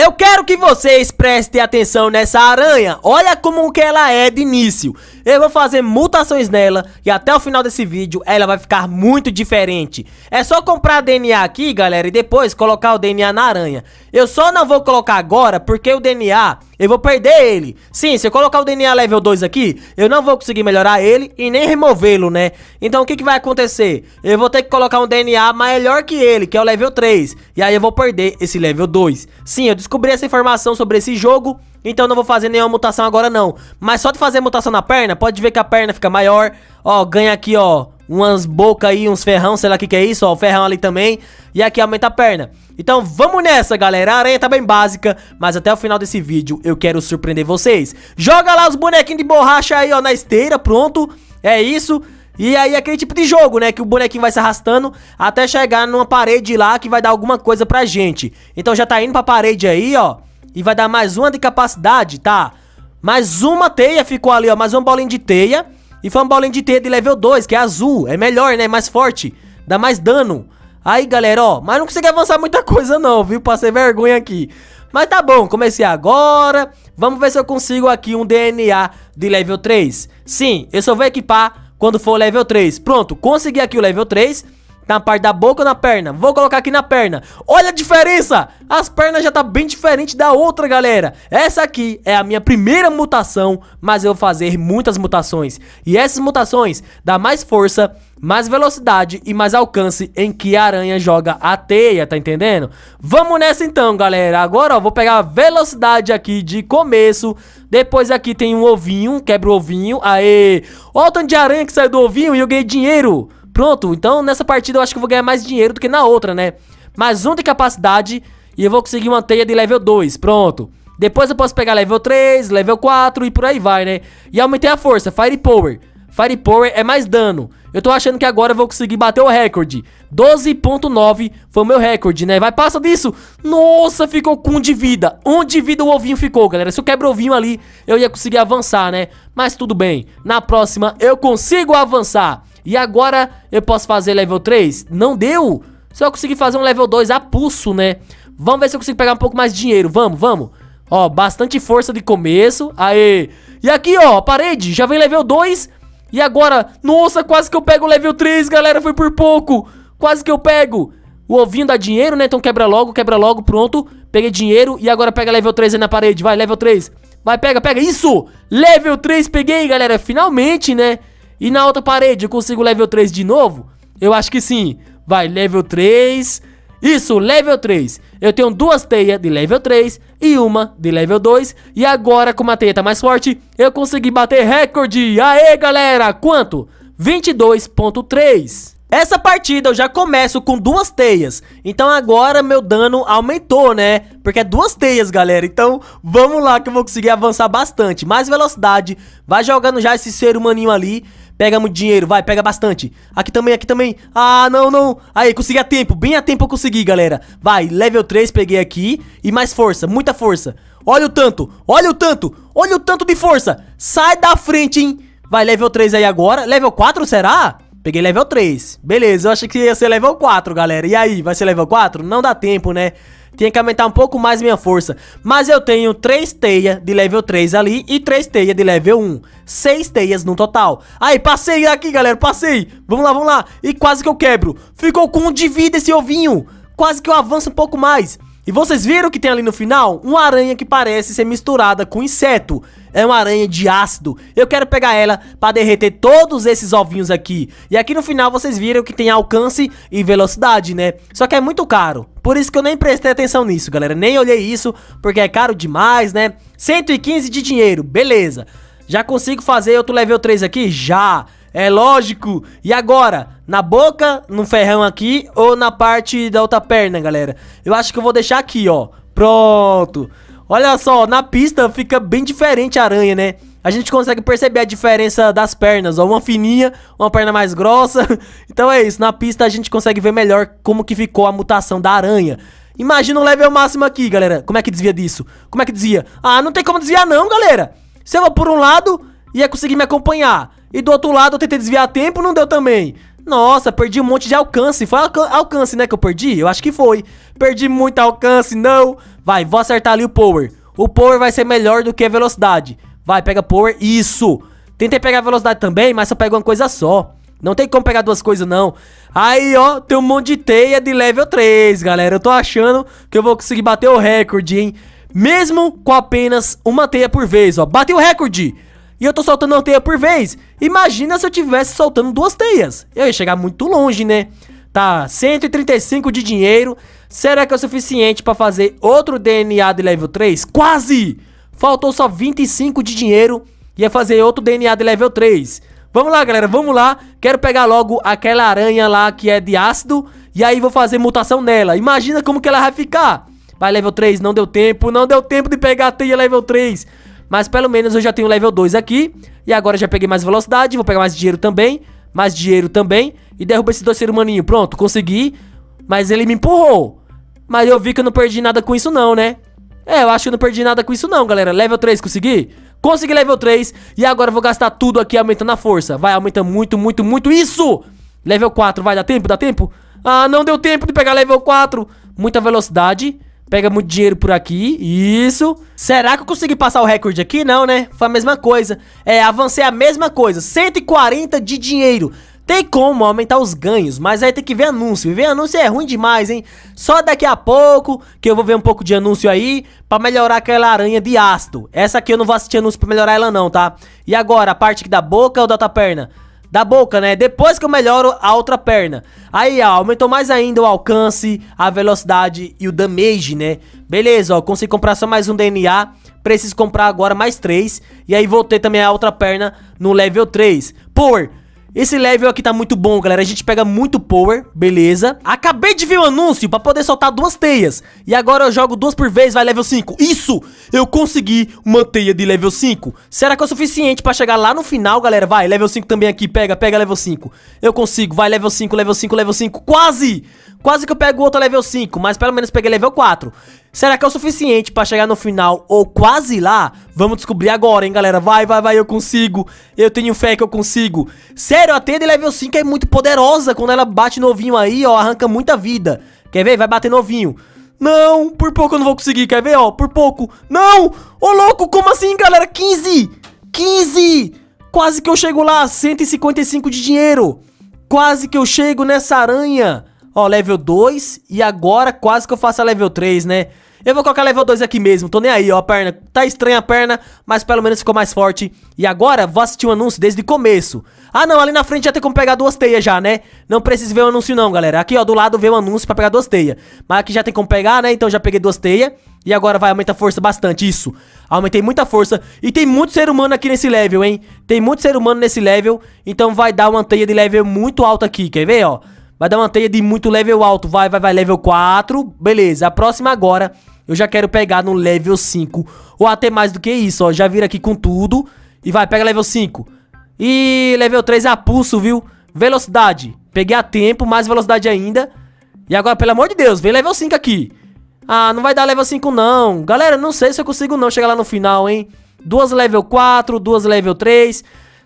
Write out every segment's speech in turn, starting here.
Eu quero que vocês prestem atenção nessa aranha. Olha como que ela é de início. Eu vou fazer mutações nela e até o final desse vídeo ela vai ficar muito diferente. É só comprar DNA aqui, galera, e depois colocar o DNA na aranha. Eu só não vou colocar agora porque o DNA eu vou perder ele. Sim, se eu colocar o DNA level 2 aqui, eu não vou conseguir melhorar ele e nem removê-lo, né? Então o que, que vai acontecer? Eu vou ter que colocar um DNA melhor que ele, que é o level 3. E aí eu vou perder esse level 2. Sim, eu descobri essa informação sobre esse jogo então não vou fazer nenhuma mutação agora não Mas só de fazer mutação na perna Pode ver que a perna fica maior Ó, ganha aqui, ó umas boca aí, uns ferrão, sei lá o que que é isso, ó, o ferrão ali também. E aqui aumenta a perna. Então vamos nessa, galera. A aranha tá bem básica, mas até o final desse vídeo eu quero surpreender vocês. Joga lá os bonequinhos de borracha aí, ó, na esteira, pronto. É isso. E aí aquele tipo de jogo, né, que o bonequinho vai se arrastando até chegar numa parede lá que vai dar alguma coisa pra gente. Então já tá indo pra parede aí, ó, e vai dar mais uma de capacidade, tá? Mais uma teia ficou ali, ó, mais uma bolinha de teia. E Fanball de T de level 2, que é azul. É melhor, né? É mais forte. Dá mais dano. Aí, galera, ó. Mas não consegui avançar muita coisa não, viu? Passei vergonha aqui. Mas tá bom, comecei agora. Vamos ver se eu consigo aqui um DNA de level 3. Sim, eu só vou equipar quando for level 3. Pronto, consegui aqui o level 3. Na parte da boca ou na perna? Vou colocar aqui na perna. Olha a diferença! As pernas já tá bem diferente da outra, galera. Essa aqui é a minha primeira mutação, mas eu vou fazer muitas mutações. E essas mutações dá mais força, mais velocidade e mais alcance em que a aranha joga a teia, tá entendendo? Vamos nessa então, galera. Agora, ó, vou pegar a velocidade aqui de começo. Depois aqui tem um ovinho, quebra o ovinho. Aê! Olha o tanto de aranha que saiu do ovinho e eu ganhei dinheiro. Pronto, então nessa partida eu acho que eu vou ganhar mais dinheiro do que na outra, né? Mais um de capacidade e eu vou conseguir uma teia de level 2, pronto. Depois eu posso pegar level 3, level 4 e por aí vai, né? E aumentei a força, Fire Power. Fire Power é mais dano. Eu tô achando que agora eu vou conseguir bater o recorde. 12.9 foi o meu recorde, né? Vai, passa disso. Nossa, ficou com um de vida. Um de vida o ovinho ficou, galera. Se eu quebro o ovinho ali, eu ia conseguir avançar, né? Mas tudo bem. Na próxima, eu consigo avançar. E agora eu posso fazer level 3? Não deu! Só consegui fazer um level 2 a pulso, né? Vamos ver se eu consigo pegar um pouco mais de dinheiro. Vamos, vamos. Ó, bastante força de começo. Aê. E aqui, ó, parede. Já vem level 2. E agora, nossa, quase que eu pego o level 3, galera. Foi por pouco. Quase que eu pego. O ovinho dá dinheiro, né? Então quebra logo, quebra logo, pronto. Peguei dinheiro e agora pega level 3 aí na parede. Vai, level 3. Vai, pega, pega. Isso! Level 3 peguei, galera. Finalmente, né? E na outra parede eu consigo level 3 de novo? Eu acho que sim. Vai, level 3. Isso, level 3. Eu tenho duas teias de level 3 e uma de level 2. E agora, com uma teia tá mais forte, eu consegui bater recorde. Aê, galera! Quanto? 22.3. Essa partida eu já começo com duas teias, então agora meu dano aumentou, né? Porque é duas teias, galera, então vamos lá que eu vou conseguir avançar bastante. Mais velocidade, vai jogando já esse ser humaninho ali, Pega muito dinheiro, vai, pega bastante. Aqui também, aqui também. Ah, não, não. Aí, consegui a tempo. Bem a tempo eu consegui, galera. Vai, level 3 peguei aqui. E mais força, muita força. Olha o tanto, olha o tanto. Olha o tanto de força. Sai da frente, hein. Vai, level 3 aí agora. Level 4, será? Peguei level 3. Beleza, eu achei que ia ser level 4, galera. E aí, vai ser level 4? Não dá tempo, né? Tinha que aumentar um pouco mais minha força. Mas eu tenho 3 teias de level 3 ali e 3 teias de level 1. 6 teias no total. Aí, passei aqui, galera, passei. Vamos lá, vamos lá. E quase que eu quebro. Ficou com um de vida esse ovinho. Quase que eu avanço um pouco mais. E vocês viram que tem ali no final? Uma aranha que parece ser misturada com inseto. É uma aranha de ácido. Eu quero pegar ela para derreter todos esses ovinhos aqui. E aqui no final vocês viram que tem alcance e velocidade, né? Só que é muito caro. Por isso que eu nem prestei atenção nisso, galera. Nem olhei isso, porque é caro demais, né? 115 de dinheiro, beleza. Já consigo fazer outro level 3 aqui? Já! É lógico! E agora? Na boca, no ferrão aqui ou na parte da outra perna, galera? Eu acho que eu vou deixar aqui, ó. Pronto! Olha só, na pista fica bem diferente a aranha, né? A gente consegue perceber a diferença das pernas, ó, uma fininha, uma perna mais grossa. Então é isso, na pista a gente consegue ver melhor como que ficou a mutação da aranha. Imagina o um level máximo aqui, galera. Como é que desvia disso? Como é que desvia? Ah, não tem como desviar não, galera. Se eu vou por um lado, ia conseguir me acompanhar. E do outro lado eu tentei desviar tempo, não deu também. Nossa, perdi um monte de alcance. Foi alcance, né, que eu perdi? Eu acho que foi. Perdi muito alcance, não. Vai, vou acertar ali o power. O power vai ser melhor do que a velocidade. Vai, pega power. Isso. Tentei pegar a velocidade também, mas só pego uma coisa só. Não tem como pegar duas coisas, não. Aí, ó, tem um monte de teia de level 3, galera. Eu tô achando que eu vou conseguir bater o recorde, hein? Mesmo com apenas uma teia por vez, ó. Bati o recorde! e eu tô soltando uma teia por vez. Imagina se eu tivesse soltando duas teias. Eu ia chegar muito longe, né? Tá, 135 de dinheiro. Será que é o suficiente pra fazer outro DNA de level 3? Quase! Faltou só 25 de dinheiro. Ia fazer outro DNA de level 3. Vamos lá, galera, vamos lá. Quero pegar logo aquela aranha lá que é de ácido. E aí vou fazer mutação nela. Imagina como que ela vai ficar. Vai, level 3, não deu tempo. Não deu tempo de pegar a teia level 3. Mas pelo menos eu já tenho level 2 aqui. E agora já peguei mais velocidade. Vou pegar mais dinheiro também. Mais dinheiro também. E derruba esse terceiro maninho. Pronto, consegui. Mas ele me empurrou. Mas eu vi que eu não perdi nada com isso não, né? É, eu acho que eu não perdi nada com isso não, galera. Level 3, consegui? Consegui level 3. E agora eu vou gastar tudo aqui aumentando a força. Vai, aumenta muito, muito, muito. Isso! Level 4, vai, dá tempo? Dá tempo? Ah, não deu tempo de pegar level 4. Muita velocidade. Pega muito dinheiro por aqui. Isso. Será que eu consegui passar o recorde aqui? Não, né? Foi a mesma coisa. É, avancei a mesma coisa. 140 de dinheiro. Tem como aumentar os ganhos, mas aí tem que ver anúncio. E ver anúncio é ruim demais, hein? Só daqui a pouco que eu vou ver um pouco de anúncio aí pra melhorar aquela aranha de ácido. Essa aqui eu não vou assistir anúncio pra melhorar ela não, tá? E agora, a parte aqui é da boca ou da outra perna? da boca, né? Depois que eu melhoro a outra perna. Aí, ó, aumentou mais ainda o alcance, a velocidade e o damage, né? Beleza, ó, consegui comprar só mais um DNA. Preciso comprar agora mais três. E aí vou ter também a outra perna no level 3. Por esse level aqui tá muito bom, galera. A gente pega muito power, beleza. Acabei de ver o um anúncio pra poder soltar duas teias. E agora eu jogo duas por vez, vai level 5. Isso! Eu consegui uma teia de level 5. Será que é o suficiente pra chegar lá no final, galera? Vai, level 5 também aqui. Pega, pega level 5. Eu consigo. Vai, level 5, level 5, level 5. Quase! Quase que eu pego outro level 5, mas pelo menos peguei level 4. Será que é o suficiente pra chegar no final ou quase lá? Vamos descobrir agora, hein, galera. Vai, vai, vai, eu consigo. Eu tenho fé que eu consigo. Sério, a Tenda level 5 é muito poderosa. Quando ela bate novinho aí, ó, arranca muita vida. Quer ver? Vai bater novinho. Não, por pouco eu não vou conseguir. Quer ver, ó? Por pouco. Não! Ô, louco, como assim, galera? 15! 15! Quase que eu chego lá. 155 de dinheiro. Quase que eu chego nessa aranha. Ó, level 2 e agora quase que eu faço a level 3, né? Eu vou colocar level 2 aqui mesmo, tô nem aí, ó, a perna. Tá estranha a perna, mas pelo menos ficou mais forte. E agora, vou assistir o um anúncio desde o começo. Ah, não, ali na frente já tem como pegar duas teias já, né? Não preciso ver o anúncio não, galera. Aqui, ó, do lado vem o anúncio pra pegar duas teias. Mas aqui já tem como pegar, né? Então já peguei duas teias. E agora vai, aumentar a força bastante, isso. Aumentei muita força. E tem muito ser humano aqui nesse level, hein? Tem muito ser humano nesse level. Então vai dar uma teia de level muito alta aqui, quer ver, ó? Vai dar uma teia de muito level alto. Vai, vai, vai. Level 4. Beleza. A próxima agora eu já quero pegar no level 5. Ou até mais do que isso, ó. Já vira aqui com tudo. E vai, pega level 5. E level 3 é a pulso, viu? Velocidade. Peguei a tempo, mais velocidade ainda. E agora, pelo amor de Deus, vem level 5 aqui. Ah, não vai dar level 5 não. Galera, não sei se eu consigo não chegar lá no final, hein? Duas level 4, duas level 3.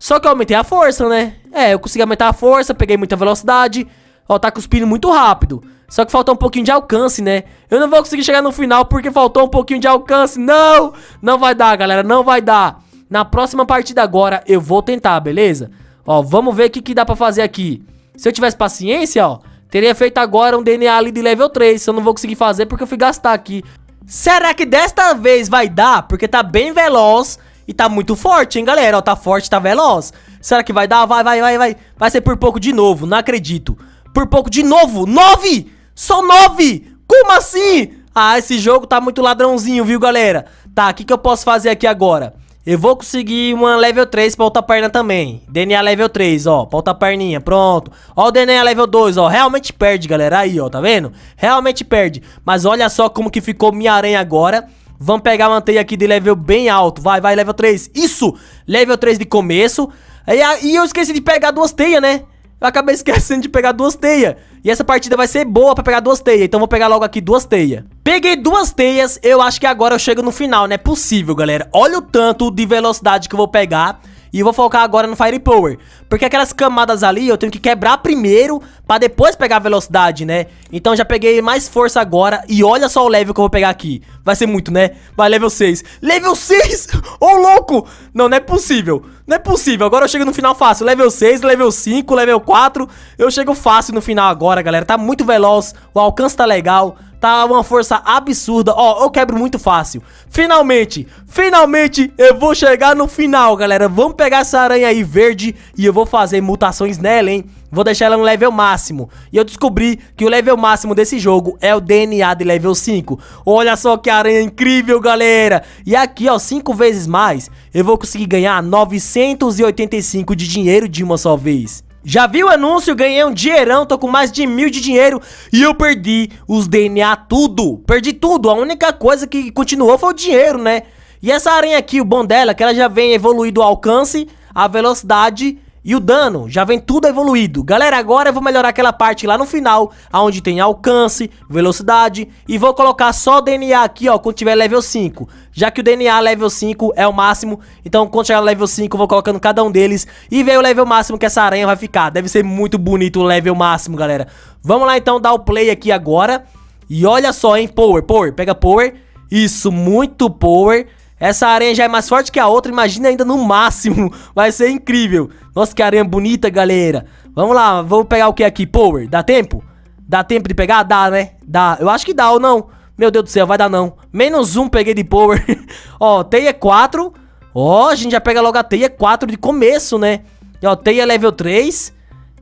Só que eu aumentei a força, né? É, eu consegui aumentar a força, peguei muita velocidade... Ó, tá cuspindo muito rápido. Só que faltou um pouquinho de alcance, né? Eu não vou conseguir chegar no final porque faltou um pouquinho de alcance. Não! Não vai dar, galera. Não vai dar. Na próxima partida agora eu vou tentar, beleza? Ó, vamos ver o que, que dá pra fazer aqui. Se eu tivesse paciência, ó, teria feito agora um DNA ali de level 3. eu não vou conseguir fazer porque eu fui gastar aqui. Será que desta vez vai dar? Porque tá bem veloz e tá muito forte, hein, galera? Ó, tá forte, tá veloz. Será que vai dar? Vai, vai, vai, vai. Vai ser por pouco de novo, não acredito. Por pouco, de novo, nove! Só nove! Como assim? Ah, esse jogo tá muito ladrãozinho, viu, galera? Tá, o que, que eu posso fazer aqui agora? Eu vou conseguir uma level 3 pra outra perna também. DNA level 3, ó, pra outra perninha, pronto. Ó o DNA level 2, ó, realmente perde, galera, aí, ó, tá vendo? Realmente perde. Mas olha só como que ficou minha aranha agora. Vamos pegar uma teia aqui de level bem alto, vai, vai, level 3. Isso, level 3 de começo. E, e eu esqueci de pegar duas teias, né? Eu acabei esquecendo de pegar duas teias. E essa partida vai ser boa pra pegar duas teias. Então vou pegar logo aqui duas teias. Peguei duas teias. Eu acho que agora eu chego no final, né? É possível, galera. Olha o tanto de velocidade que eu vou pegar. E vou focar agora no fire power Porque aquelas camadas ali eu tenho que quebrar primeiro pra depois pegar a velocidade, né? Então já peguei mais força agora. E olha só o level que eu vou pegar aqui. Vai ser muito, né? Vai, level 6. Level 6? Ô, oh, louco! Não, não é possível. Não é possível. Agora eu chego no final fácil. Level 6, level 5, level 4. Eu chego fácil no final agora, galera. Tá muito veloz. O alcance tá legal. Tá uma força absurda. Ó, eu quebro muito fácil. Finalmente, finalmente eu vou chegar no final, galera. Vamos pegar essa aranha aí verde e eu vou fazer mutações nela, hein? Vou deixar ela no level máximo. E eu descobri que o level máximo desse jogo é o DNA de level 5. Olha só que aranha incrível, galera. E aqui, ó, 5 vezes mais, eu vou conseguir ganhar 985 de dinheiro de uma só vez. Já vi o anúncio, ganhei um dinheirão, tô com mais de mil de dinheiro e eu perdi os DNA tudo. Perdi tudo, a única coisa que continuou foi o dinheiro, né? E essa aranha aqui, o bom dela, que ela já vem evoluído o alcance, a velocidade e o dano já vem tudo evoluído. Galera, agora eu vou melhorar aquela parte lá no final, aonde tem alcance, velocidade, e vou colocar só o DNA aqui, ó, quando tiver level 5. Já que o DNA level 5 é o máximo, então quando chegar level 5 eu vou colocando cada um deles e ver o level máximo que essa aranha vai ficar. Deve ser muito bonito o level máximo, galera. Vamos lá então dar o play aqui agora. E olha só, hein, power, power, pega power. Isso, muito power. Essa aranha já é mais forte que a outra, imagina ainda no máximo. Vai ser incrível. Nossa, que aranha bonita, galera. Vamos lá, vamos pegar o que aqui? Power, dá tempo? Dá tempo de pegar? Dá, né? Dá, eu acho que dá ou não. Meu Deus do céu, vai dar não. Menos um peguei de power. ó, teia 4. Ó, a gente já pega logo a teia 4 de começo, né? E, ó, teia level 3.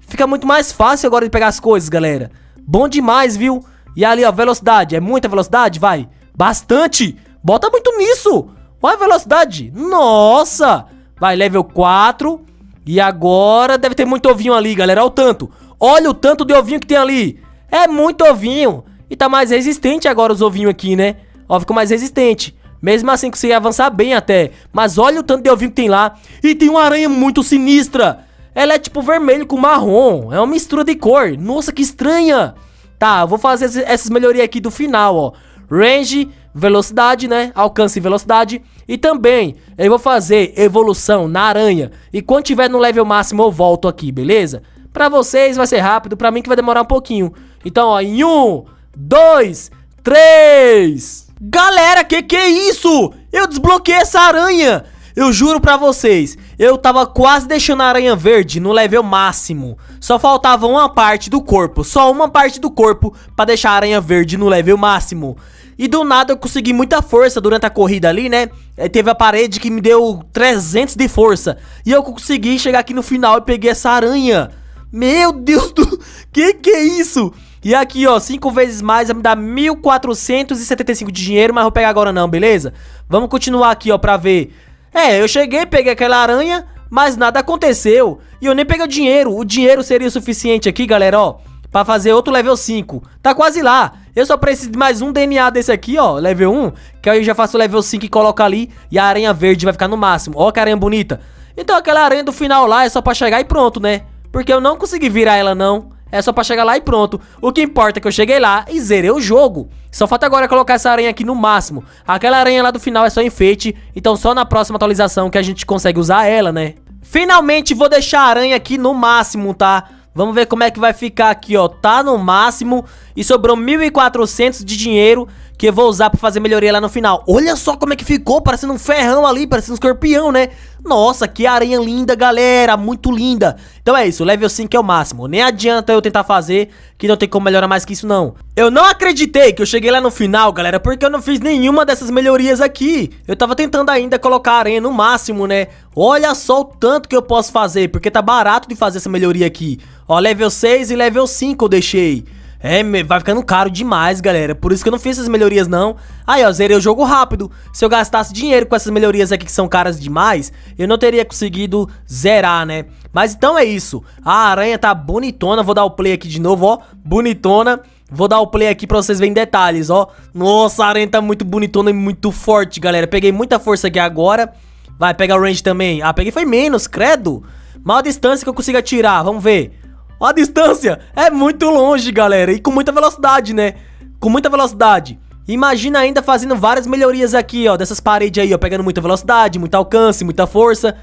Fica muito mais fácil agora de pegar as coisas, galera. Bom demais, viu? E ali, ó, velocidade. É muita velocidade? Vai. Bastante. Bota muito nisso. Olha a velocidade. Nossa. Vai, level 4. E agora deve ter muito ovinho ali, galera. Olha o tanto. Olha o tanto de ovinho que tem ali. É muito ovinho. E tá mais resistente agora os ovinhos aqui, né? Ó, ficou mais resistente. Mesmo assim conseguir avançar bem até. Mas olha o tanto de ovinho que tem lá. E tem uma aranha muito sinistra. Ela é tipo vermelho com marrom. É uma mistura de cor. Nossa, que estranha. Tá, vou fazer essas melhorias aqui do final, ó. Range velocidade, né? Alcance e velocidade. E também eu vou fazer evolução na aranha. E quando tiver no level máximo eu volto aqui, beleza? Pra vocês vai ser rápido, pra mim que vai demorar um pouquinho. Então, ó, em um, dois, três... Galera, que que é isso? Eu desbloqueei essa aranha! Eu juro pra vocês, eu tava quase deixando a aranha verde no level máximo. Só faltava uma parte do corpo, só uma parte do corpo pra deixar a aranha verde no level máximo. E do nada eu consegui muita força durante a corrida ali, né? É, teve a parede que me deu 300 de força. E eu consegui chegar aqui no final e peguei essa aranha. Meu Deus do... Que que é isso? E aqui, ó, 5 vezes mais vai me dar 1.475 de dinheiro, mas eu vou pegar agora não, beleza? Vamos continuar aqui, ó, pra ver. É, eu cheguei, peguei aquela aranha, mas nada aconteceu. E eu nem peguei o dinheiro. O dinheiro seria o suficiente aqui, galera, ó pra fazer outro level 5. Tá quase lá. Eu só preciso de mais um DNA desse aqui, ó, level 1, que aí eu já faço level 5 e coloco ali e a aranha verde vai ficar no máximo. Ó que aranha bonita. Então aquela aranha do final lá é só pra chegar e pronto, né? Porque eu não consegui virar ela, não. É só pra chegar lá e pronto. O que importa é que eu cheguei lá e zerei o jogo. Só falta agora colocar essa aranha aqui no máximo. Aquela aranha lá do final é só enfeite, então só na próxima atualização que a gente consegue usar ela, né? Finalmente vou deixar a aranha aqui no máximo, tá? Vamos ver como é que vai ficar aqui, ó. Tá no máximo e sobrou 1.400 de dinheiro que eu vou usar pra fazer melhoria lá no final. Olha só como é que ficou, parecendo um ferrão ali, parecendo um escorpião, né? Nossa, que aranha linda, galera, muito linda. Então é isso, level 5 é o máximo. Nem adianta eu tentar fazer, que não tem como melhorar mais que isso, não. Eu não acreditei que eu cheguei lá no final, galera, porque eu não fiz nenhuma dessas melhorias aqui. Eu tava tentando ainda colocar a aranha no máximo, né? Olha só o tanto que eu posso fazer, porque tá barato de fazer essa melhoria aqui. Ó, level 6 e level 5 eu deixei. É, vai ficando caro demais, galera. Por isso que eu não fiz essas melhorias, não. Aí, ó, zerei o jogo rápido. Se eu gastasse dinheiro com essas melhorias aqui que são caras demais, eu não teria conseguido zerar, né? Mas então é isso. A aranha tá bonitona. Vou dar o play aqui de novo, ó. Bonitona. Vou dar o play aqui pra vocês verem detalhes, ó. Nossa, a aranha tá muito bonitona e muito forte, galera. Peguei muita força aqui agora. Vai, pegar o range também. Ah, peguei foi menos, credo. Mal distância que eu consigo atirar. Vamos ver a distância. É muito longe, galera. E com muita velocidade, né? Com muita velocidade. Imagina ainda fazendo várias melhorias aqui, ó. Dessas paredes aí, ó. Pegando muita velocidade, muito alcance, muita força.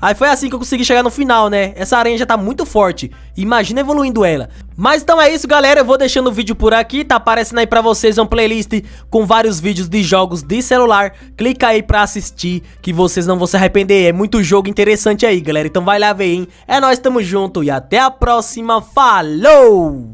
Aí foi assim que eu consegui chegar no final, né? Essa aranha já tá muito forte. Imagina evoluindo ela. Mas então é isso, galera. Eu vou deixando o vídeo por aqui. Tá aparecendo aí pra vocês uma playlist com vários vídeos de jogos de celular. Clica aí pra assistir, que vocês não vão se arrepender. É muito jogo interessante aí, galera. Então vai lá ver, hein? É nóis, tamo junto e até a próxima. Falou!